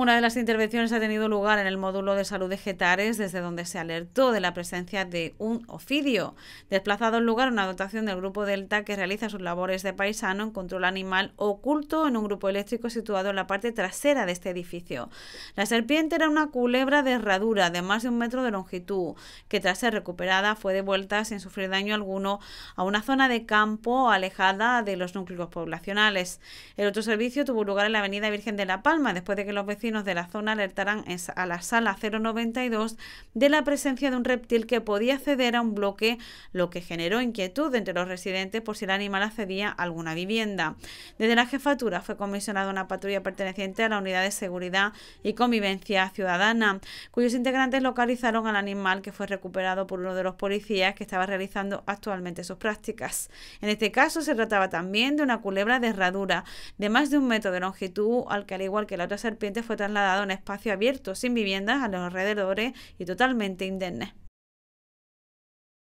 Una de las intervenciones ha tenido lugar en el módulo de salud de Getares, desde donde se alertó de la presencia de un ofidio. Desplazado en lugar, una dotación del Grupo Delta que realiza sus labores de paisano encontró el animal oculto en un grupo eléctrico situado en la parte trasera de este edificio. La serpiente era una culebra de herradura de más de un metro de longitud, que tras ser recuperada fue devuelta sin sufrir daño alguno a una zona de campo alejada de los núcleos poblacionales. El otro servicio tuvo lugar en la avenida Virgen de la Palma, después de que los vecinos de la zona alertarán a la sala 092 de la presencia de un reptil que podía acceder a un bloque, lo que generó inquietud entre los residentes por si el animal accedía a alguna vivienda. Desde la jefatura fue comisionada una patrulla perteneciente a la Unidad de Seguridad y Convivencia Ciudadana, cuyos integrantes localizaron al animal que fue recuperado por uno de los policías que estaba realizando actualmente sus prácticas. En este caso se trataba también de una culebra de herradura de más de un metro de longitud, al que al igual que la otra serpiente fue trasladado a un espacio abierto sin viviendas a los alrededores y totalmente indemne.